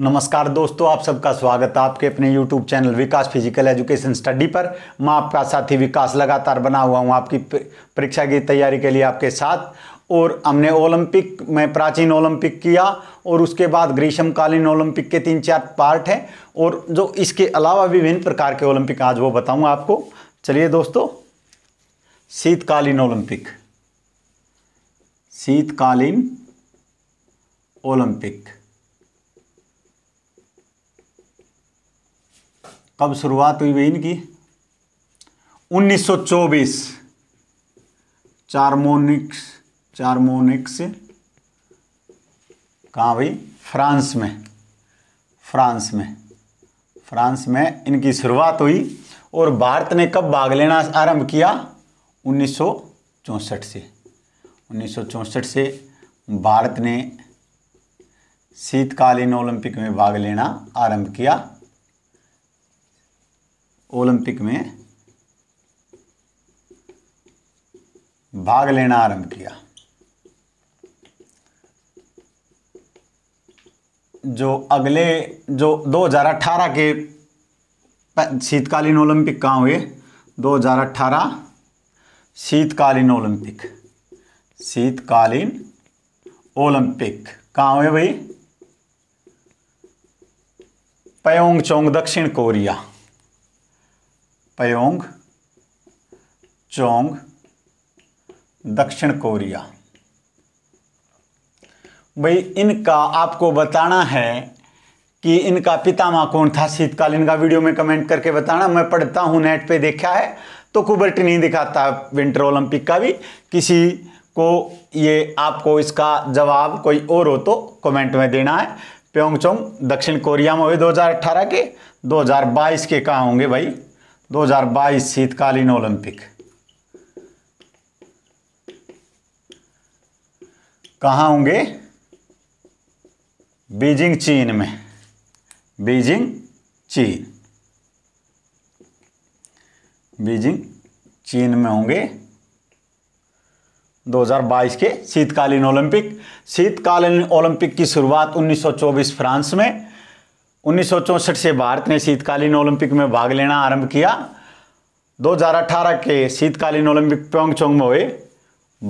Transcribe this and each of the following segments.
नमस्कार दोस्तों आप सबका स्वागत है आपके अपने YouTube channel Vikas physical education study पर मैं आपका साथी विकास लगातार बना हुआ हूं आपकी परीक्षा की तैयारी के लिए आपके साथ और हमने ओलंपिक में प्राचीन ओलंपिक किया और उसके बाद ग्रीष्मकालीन ओलंपिक के तीन चार पार्ट हैं और जो इसके अलावा विभिन्न प्रकार के ओलंपिक आज वो बताऊँगा आपको चलिए दोस्तों शीतकालीन ओलंपिक शीतकालीन ओलंपिक कब शुरुआत हुई भाई इनकी 1924 चार्मोनिक्स चार्मोनिक्स कहाँ भाई फ्रांस में फ्रांस में फ्रांस में इनकी शुरुआत हुई और भारत ने कब भाग लेना आरंभ किया उन्नीस से उन्नीस से भारत ने शीतकालीन ओलंपिक में भाग लेना आरंभ किया ओलंपिक में भाग लेना आरंभ किया जो अगले जो 2018 के शीतकालीन ओलंपिक कहाँ हुए 2018 शीतकालीन ओलंपिक शीतकालीन ओलंपिक कहाँ हुए भाई पयोंग चोंग दक्षिण कोरिया पयोंग चोंग दक्षिण कोरिया भाई इनका आपको बताना है कि इनका पितामा कौन था शीतकालीन का वीडियो में कमेंट करके बताना मैं पढ़ता हूँ नेट पे देखा है तो कुबर्ट नहीं दिखाता विंटर ओलंपिक का भी किसी को ये आपको इसका जवाब कोई और हो तो कमेंट में देना है प्योंगचोंग दक्षिण कोरिया में हुए 2018 के 2022 के कहाँ होंगे भाई 2022 शीतकालीन ओलंपिक कहां होंगे बीजिंग चीन में बीजिंग चीन बीजिंग चीन में होंगे 2022 के शीतकालीन ओलंपिक शीतकालीन ओलंपिक की शुरुआत 1924 फ्रांस में उन्नीस से भारत ने शीतकालीन ओलंपिक में भाग लेना आरंभ किया 2018 के शीतकालीन ओलंपिक प्योंगचोंग में हुए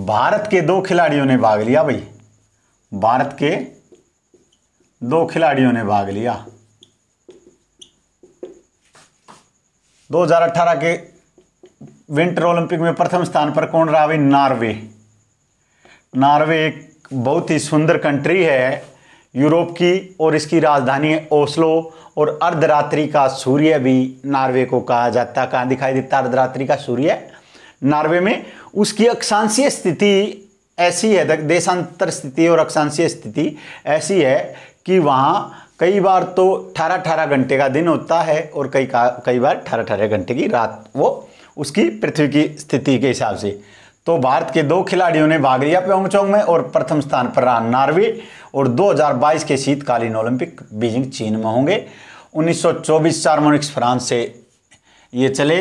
भारत के दो खिलाड़ियों ने भाग लिया भाई भारत के दो खिलाड़ियों ने भाग लिया 2018 के विंटर ओलंपिक में प्रथम स्थान पर कौन रहा भाई नॉर्वे नॉर्वे एक बहुत ही सुंदर कंट्री है यूरोप की और इसकी राजधानी ओस्लो और अर्धरात्रि का सूर्य भी नार्वे को कहा जाता है कहाँ दिखाई देता है अर्धरात्रि का सूर्य नार्वे में उसकी अक्षांशीय स्थिति ऐसी है देशांतर स्थिति और अक्षांशीय स्थिति ऐसी है कि वहाँ कई बार तो अठारह अठारह घंटे का दिन होता है और कई कई बार अठारह अठारह घंटे की रात वो उसकी पृथ्वी की स्थिति के हिसाब से तो भारत के दो खिलाड़ियों ने भाग लिया प्योंगचोंग में और प्रथम स्थान पर रहा नार्वे और 2022 के शीतकालीन ओलंपिक बीजिंग चीन में होंगे 1924 चारमोनिक्स फ्रांस से ये चले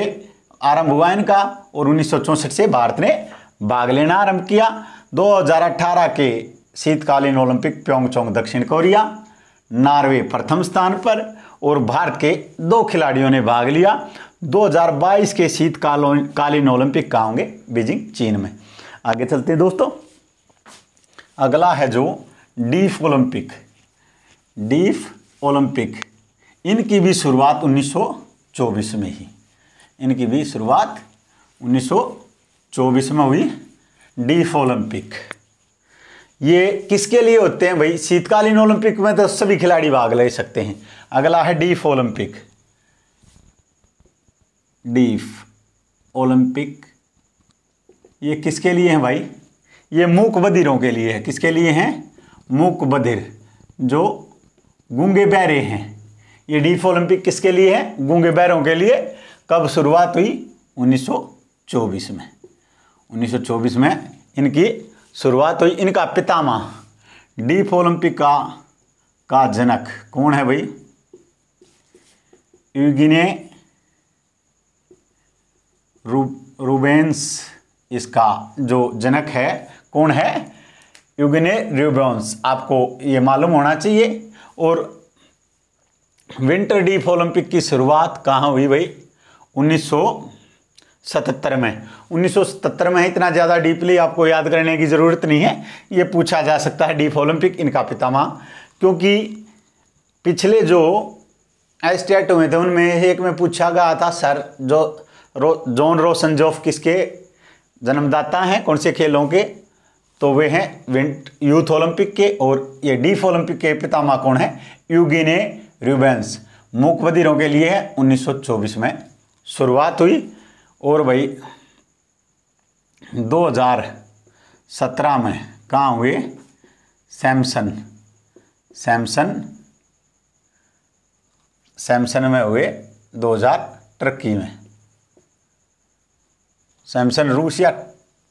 आरंभ हुआ इनका और उन्नीस से भारत ने भाग लेना आरंभ किया 2018 के शीतकालीन ओलंपिक प्योंगचोंग दक्षिण कोरिया नार्वे प्रथम स्थान पर और भारत के दो खिलाड़ियों ने भाग लिया 2022 के शीतकालीन ओलंपिक का होंगे बीजिंग चीन में आगे चलते हैं दोस्तों अगला है जो डीफ ओलंपिक डीफ ओलंपिक इनकी भी शुरुआत 1924 में ही इनकी भी शुरुआत 1924 में हुई डीफ ओलंपिक ये किसके लिए होते हैं भाई शीतकालीन ओलंपिक में तो सभी खिलाड़ी भाग ले सकते हैं अगला है डीफ ओलंपिक डीफ ओलंपिक ये किसके लिए है भाई ये मूक बधिरों के लिए है किसके लिए हैं मूक बधिर जो गूंगे बैरे हैं ये डीफ ओलंपिक किसके लिए है गूंगे बैरों के लिए कब शुरुआत हुई 1924 में 1924 में इनकी शुरुआत हुई इनका पितामा डीफ ओलंपिका का जनक कौन है भाई यूगिने रू, रूबेंस इसका जो जनक है कौन है यूगिने रूबेंस आपको ये मालूम होना चाहिए और विंटर डीफ ओलंपिक की शुरुआत कहाँ हुई भाई उन्नीस सतहत्तर में 1977 में इतना ज़्यादा डीपली आपको याद करने की ज़रूरत नहीं है ये पूछा जा सकता है डीफ ओलंपिक इनका पितामह क्योंकि पिछले जो एस्टेट हुए थे उनमें एक में पूछा गया था सर जो रो जॉन रोशन जोफ किसके जन्मदाता हैं कौन से खेलों के तो वे हैं विंट यूथ ओलंपिक के और ये डीफ ओलंपिक के पितामा कौन है यूगिने रूबेंस मूक के लिए है 1924 में शुरुआत हुई और भाई 2017 में कहाँ हुए सैमसन सैमसन सैमसन में हुए 2000 टर्की में सैमसन रूस या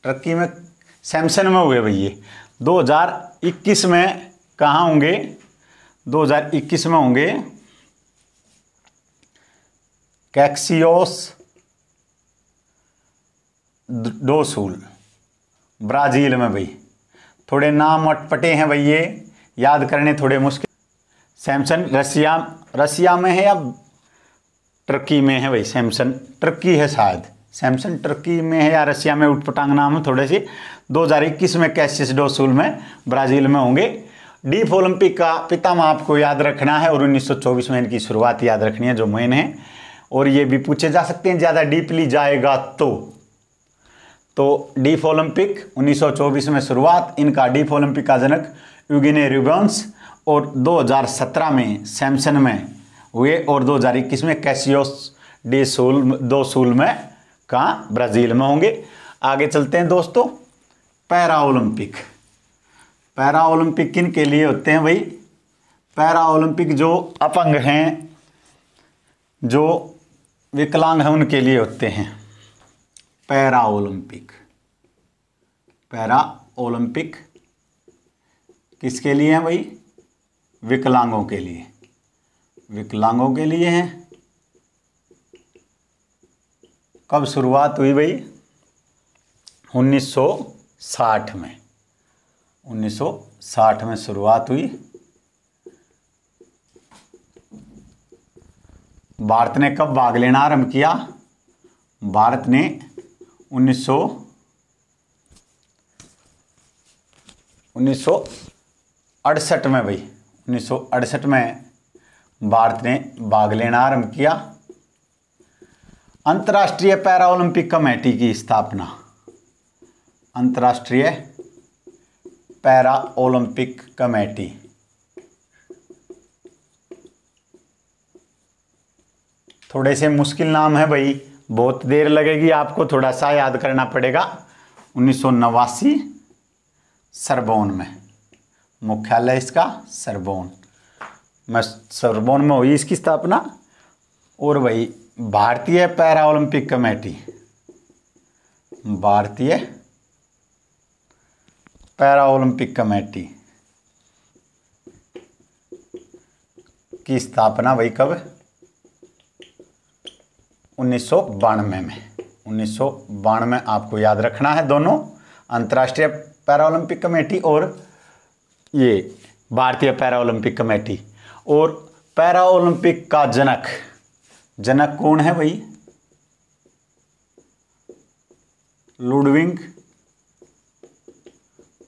टर्की में सैमसन में हुए भैया 2021 में कहाँ होंगे 2021 में होंगे कैक्सियोस दो सूल ब्राज़ील में भाई थोड़े नाम अटपटे हैं भाई ये याद करने थोड़े मुश्किल सैमसन रसिया रसिया में है या टर्की में है भाई सैमसन टर्की है शायद सैमसन टर्की में है या रसिया में उटपटांग नाम है थोड़े से 2021 में कैसिस डोसूल में ब्राज़ील में होंगे डीफ ओलंपिक का पितामह आपको याद रखना है और 1924 में इनकी शुरुआत याद रखनी है जो मैंने और ये भी पूछे जा सकते हैं ज़्यादा डीपली जाएगा तो तो डीफ ओलंपिक 1924 में शुरुआत इनका डीफ ओलंपिक का जनक यूगिने रिबंस और 2017 में सैमसन में हुए और 2021 में कैसियोस डी सूल दो सूल में कहा ब्राज़ील में होंगे आगे चलते हैं दोस्तों पैरा ओलंपिक पैरा ओलंपिक किन के लिए होते हैं भाई पैरा ओलंपिक जो अपंग हैं जो विकलांग हैं उनके लिए होते हैं पैरा ओलंपिक पैरा ओलंपिक किसके लिए हैं भाई विकलांगों के लिए विकलांगों के लिए हैं कब शुरुआत हुई भाई 1960 में 1960 में शुरुआत हुई भारत ने कब भाग लेना आरंभ किया भारत ने उन्नीस सौ उन्नीस सौ अड़सठ में भाई उन्नीस सौ अड़सठ में भारत ने भाग लेना आरंभ किया अंतर्राष्ट्रीय पैरा ओलंपिक कमेटी की स्थापना अंतर्राष्ट्रीय पैरा ओलंपिक कमेटी थोड़े से मुश्किल नाम है भाई बहुत देर लगेगी आपको थोड़ा सा याद करना पड़ेगा उन्नीस सरबोन में मुख्यालय इसका सरबोन में सरबोन में हुई इसकी स्थापना और वही भारतीय पैरा ओलंपिक कमेटी भारतीय पैरा ओलंपिक कमेटी की स्थापना वही कब उन्नीस में उन्नीस में आपको याद रखना है दोनों अंतर्राष्ट्रीय पैरालंपिक कमेटी और ये भारतीय पैरालंपिक कमेटी और पैरालंपिक का जनक जनक कौन है भाई लुडविंग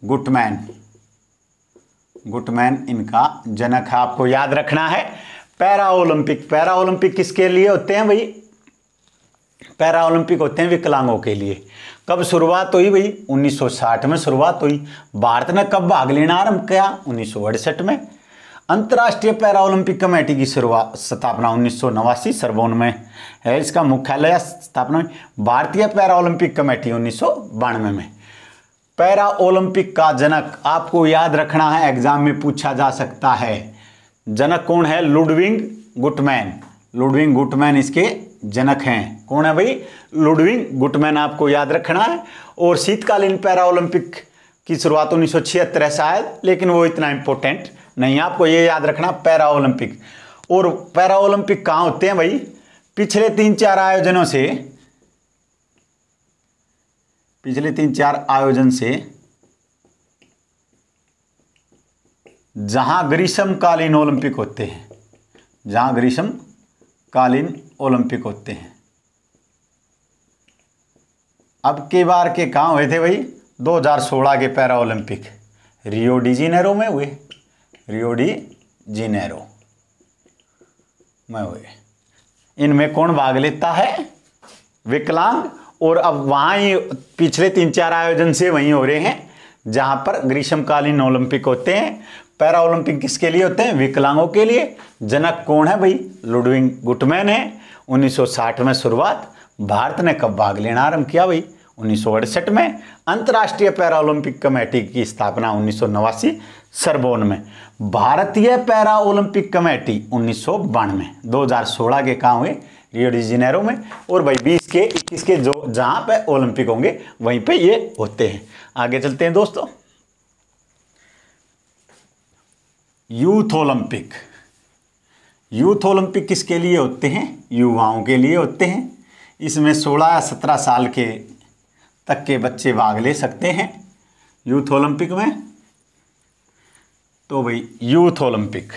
गुटमैन गुटमैन इनका जनक है आपको याद रखना है पैरा ओलंपिक पैरा ओलंपिक किसके लिए होते हैं भाई पैरा ओलंपिक होते हैं विकलांगों के लिए कब शुरुआत हुई भाई 1960 में शुरुआत हुई भारत ने कब भाग लेना आरंभ किया उन्नीस में अंतर्राष्ट्रीय पैरा ओलंपिक कमेटी की शुरुआत स्थापना उन्नीस सौ में है इसका मुख्यालय स्थापना भारतीय पैरा ओलंपिक कमेटी उन्नीस में पैरा ओलंपिक का जनक आपको याद रखना है एग्जाम में पूछा जा सकता है जनक कौन है लुडविंग गुटमैन लुडविंग गुटमैन इसके जनक हैं कौन है भाई लुडविंग गुटमैन आपको याद रखना है और शीतकालीन पैरा ओलंपिक की शुरुआत उन्नीस सौ छिहत्तर है शायद लेकिन वो इतना इंपॉर्टेंट नहीं आपको ये याद रखना पैरा ओलंपिक और पैरा ओलंपिक कहाँ होते हैं भाई पिछले तीन चार आयोजनों से पिछले तीन चार आयोजन से जहां ग्रीष्मकालीन ओलंपिक होते हैं जहां ग्रीष्मकालीन ओलंपिक होते हैं अब के बार के कहाँ हुए थे भाई 2016 के para Olympic Rio de Janeiro में हुए रियो डी जीनेरो में हुए इनमें कौन भाग लेता है विकलांग और अब वहाँ ही पिछले तीन चार आयोजन से वहीं हो रहे हैं जहाँ पर ग्रीष्मकालीन ओलंपिक होते हैं पैरा ओलंपिक किसके लिए होते हैं विकलांगों के लिए जनक कौन है भाई लुडविंग गुटमैन है 1960 में शुरुआत भारत ने कब भाग लेना आरंभ किया भाई उन्नीस में अंतर्राष्ट्रीय पैरा ओलंपिक कमेटी की स्थापना उन्नीस सरबोन में भारतीय पैरा ओलंपिक कमेटी उन्नीस में 2016 के कहाँ हुए रियो डी जिनेरो में और भाई बीस के इक्कीस के जो जहाँ पे ओलंपिक होंगे वहीं पे ये होते हैं आगे चलते हैं दोस्तों यूथ ओलंपिक यूथ ओलंपिक किसके लिए होते हैं युवाओं के लिए होते हैं इसमें 16 या 17 साल के तक के बच्चे भाग ले सकते हैं यूथ ओलंपिक में तो भाई यूथ ओलंपिक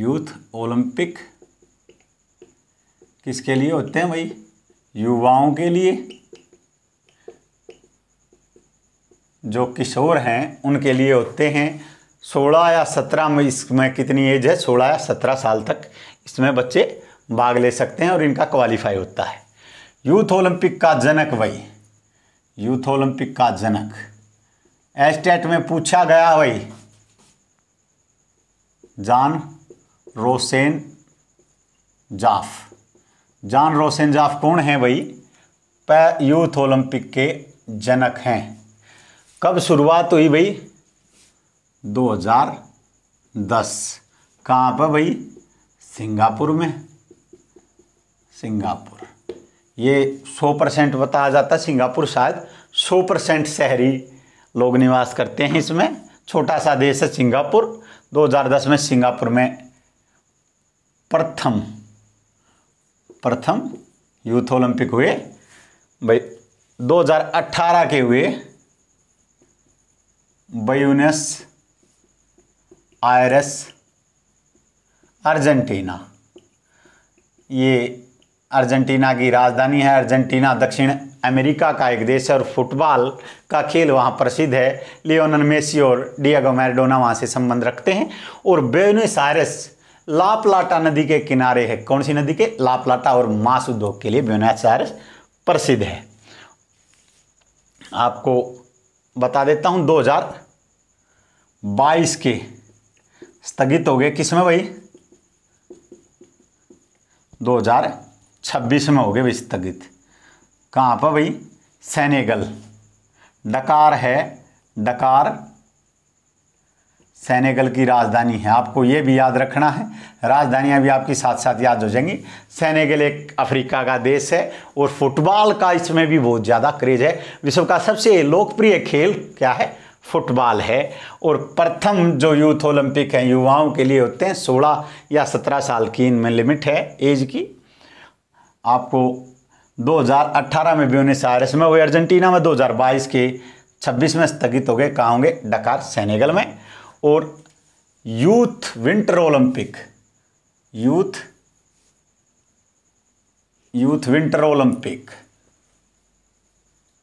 यूथ ओलंपिक किसके लिए होते हैं भाई युवाओं के लिए जो किशोर हैं उनके लिए होते हैं सोलह या सत्रह में इसमें कितनी एज है सोलह या सत्रह साल तक इसमें बच्चे भाग ले सकते हैं और इनका क्वालिफाई होता है यूथ ओलंपिक का जनक वही यूथ ओलंपिक का जनक एस्टेट में पूछा गया भाई जान रोसेन जाफ जान रोसेन जाफ कौन है वही यूथ ओलंपिक के जनक हैं कब शुरुआत हुई भाई 2010 कहाँ पर भाई सिंगापुर में सिंगापुर ये 100 परसेंट बताया जाता है सिंगापुर शायद 100 परसेंट शहरी लोग निवास करते हैं इसमें छोटा सा देश है सिंगापुर 2010 में सिंगापुर में प्रथम प्रथम यूथ ओलंपिक हुए भाई 2018 के हुए बयूनस आयरस अर्जेंटीना ये अर्जेंटीना की राजधानी है अर्जेंटीना दक्षिण अमेरिका का एक देश है और फुटबॉल का खेल वहाँ प्रसिद्ध है लियोनल मेसी और डियागो मैराडोना वहाँ से संबंध रखते हैं और ब्यूनस आयरस लापलाटा नदी के किनारे है कौन सी नदी के लापलाटा और मांस उद्योग के लिए ब्यूनस आयरस प्रसिद्ध है आपको बता देता हूँ दो के स्थगित हो गए किस में भाई 2026 में हो गए भाई स्थगित कहाँ पर भाई सैनेगल डकार है डकार सैनेगल की राजधानी है आपको ये भी याद रखना है राजधानियाँ भी आपकी साथ साथ याद हो जाएंगी सैनेगल एक अफ्रीका का देश है और फुटबॉल का इसमें भी बहुत ज़्यादा क्रेज है विश्व का सबसे लोकप्रिय खेल क्या है फुटबॉल है और प्रथम जो यूथ ओलंपिक हैं युवाओं के लिए होते हैं सोलह या सत्रह साल की इनमें लिमिट है एज की आपको 2018 में ब्यूनिस आयरस में हुई अर्जेंटीना में 2022 के 26 में स्थगित हो गए कहाँ होंगे डकार सेनेगल में और youth winter Olympic youth youth winter Olympic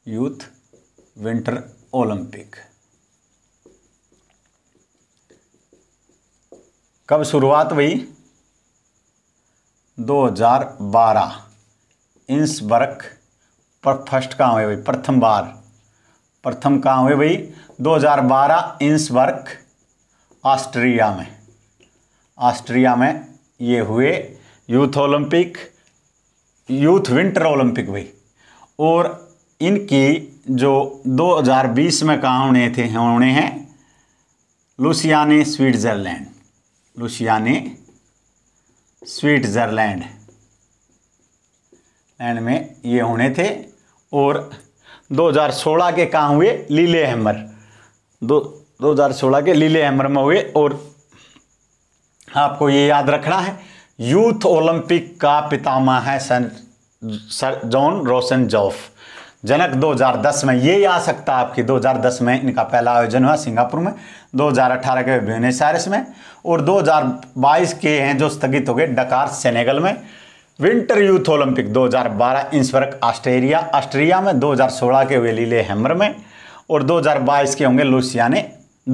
youth winter Olympic कब शुरुआत हुई 2012 इंस बरक पर फर्स्ट कहाँ हुए भाई प्रथम बार प्रथम कहाँ हुए भाई 2012 इंस वर्क ऑस्ट्रिया में ऑस्ट्रिया में ये हुए youth Olympic youth winter Olympic भाई और इनकी जो 2020 में कहाँ होने थे होने हैं Lausanne Switzerland Lausanne Switzerland land में ये होने थे और 2016 के कहाँ हुए लीले हैमर दो दो के लीले हैमर में हुए और आपको ये याद रखना है यूथ ओलंपिक का पितामह है सन सर जॉन रोशन जॉफ जनक 2010 में ये आ सकता है आपकी 2010 में इनका पहला आयोजन हुआ सिंगापुर में 2018 के ब्यूनस आयर्स में और 2022 के हैं जो स्थगित हो गए डकार सेनेगल में winter youth Olympic 2012 Innsbruck Australia Australia में 2016 के वेलीले हेमर में और 2022 के होंगे लुसियाने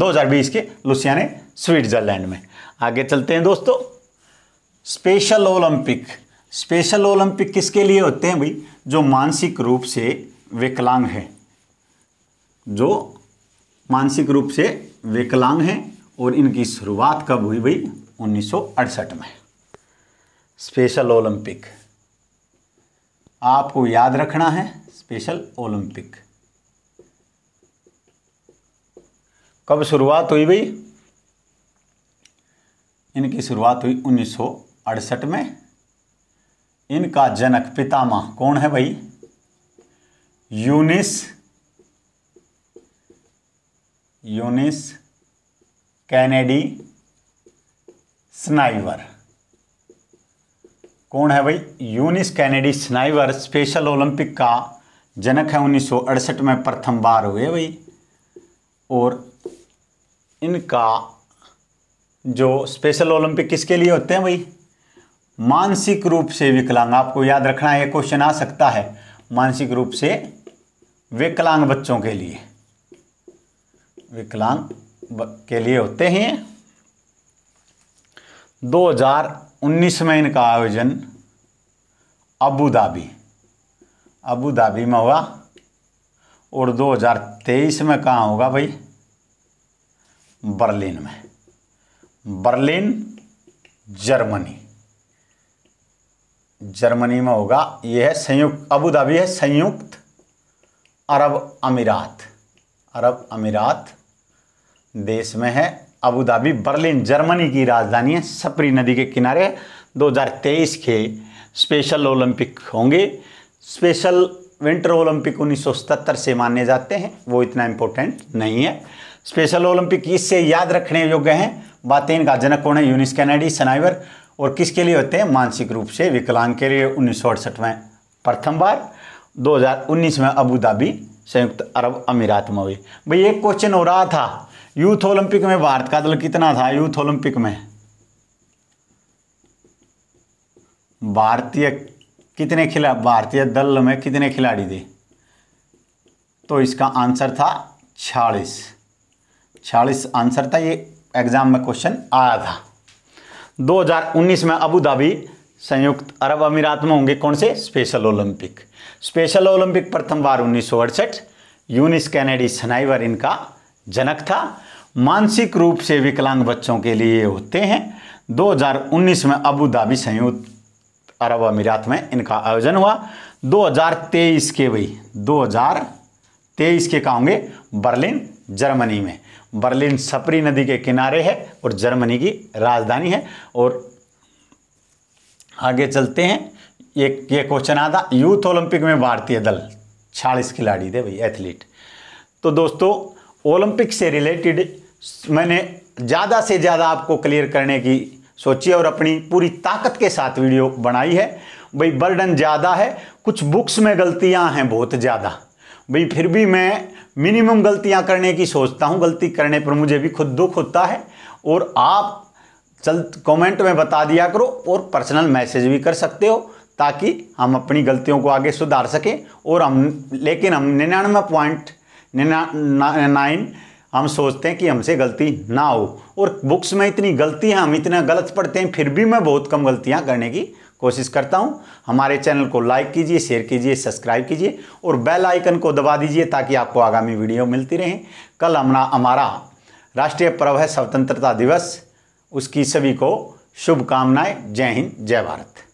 2020 के लुसियाने स्विट्जरलैंड में आगे चलते हैं दोस्तों स्पेशल ओलंपिक स्पेशल ओलंपिक किसके लिए होते हैं भाई जो मानसिक रूप से विकलांग हैं जो मानसिक रूप से विकलांग हैं और इनकी शुरुआत कब हुई भाई 1968 में स्पेशल ओलंपिक आपको याद रखना है स्पेशल ओलंपिक कब शुरुआत हुई भाई इनकी शुरुआत हुई 1968 में इनका जनक पितामह कौन है भाई यूनिस यूनिस कैनेडी स्नाइवर कौन है भाई Eunice Kennedy Shriver special Olympic का जनक है उन्नीस में प्रथम बार हुए भाई और इनका जो स्पेशल ओलंपिक किसके लिए होते हैं भाई मानसिक रूप से विकलांग आपको याद रखना है क्वेश्चन आ सकता है मानसिक रूप से विकलांग बच्चों के लिए विकलांग के लिए होते हैं 2019 में इनका आयोजन अबू धाबी अबू धाबी में हुआ और 2023 में कहाँ होगा भाई बर्लिन में बर्लिन जर्मनी जर्मनी में होगा यह है संयुक्त अबू धाबी है संयुक्त अरब अमीरात अरब अमीरात देश में है अबूधाबी बर्लिन जर्मनी की राजधानी है सपरी नदी के किनारे 2023 के स्पेशल ओलंपिक होंगे स्पेशल विंटर ओलंपिक 1977 से माने जाते हैं वो इतना इम्पोर्टेंट नहीं है स्पेशल ओलंपिक इससे याद रखने योग्य हैं बातें इनका जनक कौन है यूनिस कैनेडी सनाइवर और किसके लिए होते हैं मानसिक रूप से विकलांग के लिए उन्नीस में प्रथम बार 2019 में अबू धाबी संयुक्त अरब अमीरात में हुई भाई एक क्वेश्चन हो रहा था यूथ ओलंपिक में भारत का दल कितना था यूथ ओलंपिक में भारतीय कितने खिला भारतीय दल में कितने खिलाड़ी थे तो इसका आंसर था छियालीस छियालीस आंसर था ये एग्जाम में क्वेश्चन आया था 2019 में अबू धाबी संयुक्त अरब अमीरात में होंगे कौन से स्पेशल ओलंपिक स्पेशल ओलंपिक प्रथम बार उन्नीस सौ अड़सठ यूनिस कैनेडी सनाइवर इनका जनक था मानसिक रूप से विकलांग बच्चों के लिए होते हैं 2019 में अबू धाबी संयुक्त अरब अमीरात में इनका आयोजन हुआ 2023 के वही 2023 के कहोंगे बर्लिन जर्मनी में बर्लिन सपरी नदी के किनारे है और जर्मनी की राजधानी है और आगे चलते हैं एक ये क्वेश्चन आता यूथ ओलंपिक में भारतीय दल छियालीस खिलाड़ी थे भाई एथलीट तो दोस्तों ओलंपिक से रिलेटेड मैंने ज़्यादा से ज़्यादा आपको क्लियर करने की सोची और अपनी पूरी ताकत के साथ वीडियो बनाई है भाई बर्डन ज़्यादा है कुछ बुक्स में गलतियाँ हैं बहुत ज़्यादा भाई फिर भी मैं मिनिमम गलतियाँ करने की सोचता हूँ गलती करने पर मुझे भी खुद दुख होता है और आप चल कमेंट में बता दिया करो और पर्सनल मैसेज भी कर सकते हो ताकि हम अपनी गलतियों को आगे सुधार सकें और हम लेकिन हम निन्यानवे पॉइंट नाइन हम सोचते हैं कि हमसे गलती ना हो और बुक्स में इतनी गलती हैं हम इतना गलत पढ़ते हैं फिर भी मैं बहुत कम गलतियाँ करने की कोशिश करता हूँ हमारे चैनल को लाइक कीजिए शेयर कीजिए सब्सक्राइब कीजिए और बेल आइकन को दबा दीजिए ताकि आपको आगामी वीडियो मिलती रहें कल हमारा हमारा राष्ट्रीय पर्व है स्वतंत्रता दिवस उसकी सभी को शुभकामनाएं जय हिंद जय भारत